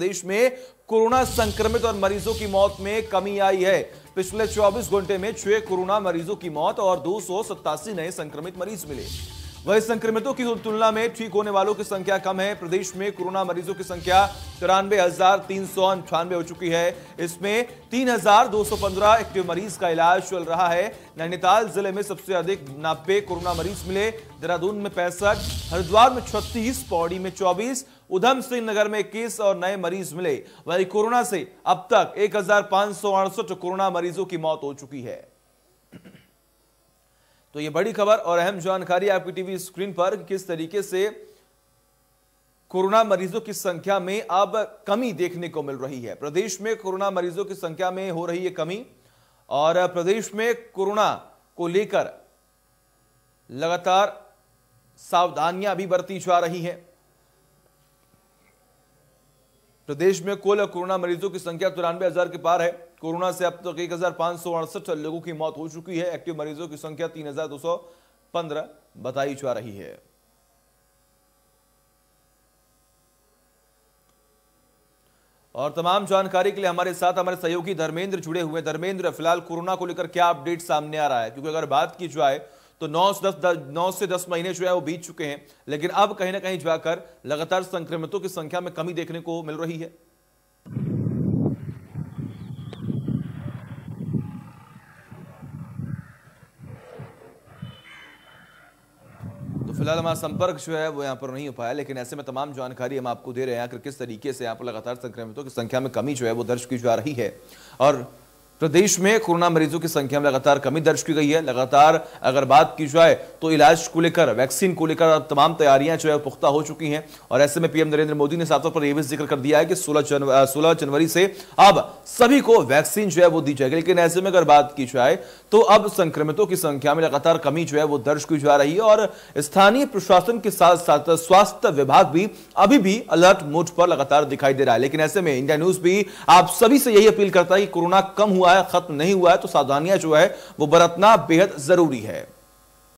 प्रदेश में कोरोना संक्रमित और मरीजों की मौत में कमी आई है पिछले 24 घंटे में छह कोरोना मरीजों की मौत और दो नए संक्रमित मरीज मिले वही संक्रमितों की तुलना में ठीक होने वालों की संख्या कम है प्रदेश में कोरोना मरीजों की संख्या तिरानवे हजार तीन सौ अंठानवे हो चुकी है इसमें तीन हजार दो सौ पंद्रह एक्टिव मरीज का इलाज चल रहा है नैनीताल जिले में सबसे अधिक नब्बे कोरोना मरीज मिले देहरादून में पैंसठ हरिद्वार में छत्तीस पौड़ी में चौबीस उधम सिंह नगर में इक्कीस और नए मरीज मिले वही कोरोना से अब तक एक कोरोना मरीजों की मौत हो चुकी है तो ये बड़ी खबर और अहम जानकारी आपकी टीवी स्क्रीन पर किस तरीके से कोरोना मरीजों की संख्या में अब कमी देखने को मिल रही है प्रदेश में कोरोना मरीजों की संख्या में हो रही है कमी और प्रदेश में कोरोना को लेकर लगातार सावधानियां भी बरती जा रही हैं प्रदेश में कुल कोरोना मरीजों की संख्या तिरानवे हजार के पार है कोरोना से अब तक एक लोगों की मौत हो चुकी है एक्टिव मरीजों की संख्या तीन बताई जा रही है और तमाम जानकारी के लिए हमारे साथ हमारे सहयोगी धर्मेंद्र जुड़े हुए धर्मेंद्र फिलहाल कोरोना को लेकर क्या अपडेट सामने आ रहा है क्योंकि अगर बात की जाए तो 9 से 10 9 से 10 महीने जो है वो बीत चुके हैं लेकिन अब कहीं ना कहीं जाकर लगातार संक्रमितों की संख्या में कमी देखने को मिल रही है फिलहाल हमारा संपर्क जो है वो यहाँ पर नहीं हो पाया लेकिन ऐसे में तमाम जानकारी हम आपको दे रहे हैं आखिर किस तरीके से यहाँ पर लगातार संक्रमितों की संख्या में कमी जो है वो दर्ज की जा रही है और प्रदेश तो में कोरोना मरीजों की संख्या में लगातार कमी दर्ज की गई है लगातार अगर बात की जाए तो इलाज को लेकर वैक्सीन को लेकर तमाम तैयारियां जो है पुख्ता हो चुकी हैं और ऐसे में पीएम नरेंद्र मोदी ने साफ तौर पर यह भी जिक्र कर दिया है कि 16 जनवरी सोलह जनवरी से अब सभी को वैक्सीन जो है वो दी जाएगी लेकिन ऐसे में अगर बात की जाए तो अब संक्रमितों की संख्या में लगातार कमी जो है वो दर्ज की जा रही है और स्थानीय प्रशासन के साथ साथ स्वास्थ्य विभाग भी अभी भी अलर्ट मोड पर लगातार दिखाई दे रहा है लेकिन ऐसे में इंडिया न्यूज भी आप सभी से यही अपील करता है कि कोरोना कम हुआ हुआ है ख़त्म नहीं हुआ है तो सावधानियां जो है वो बरतना बेहद ज़रूरी है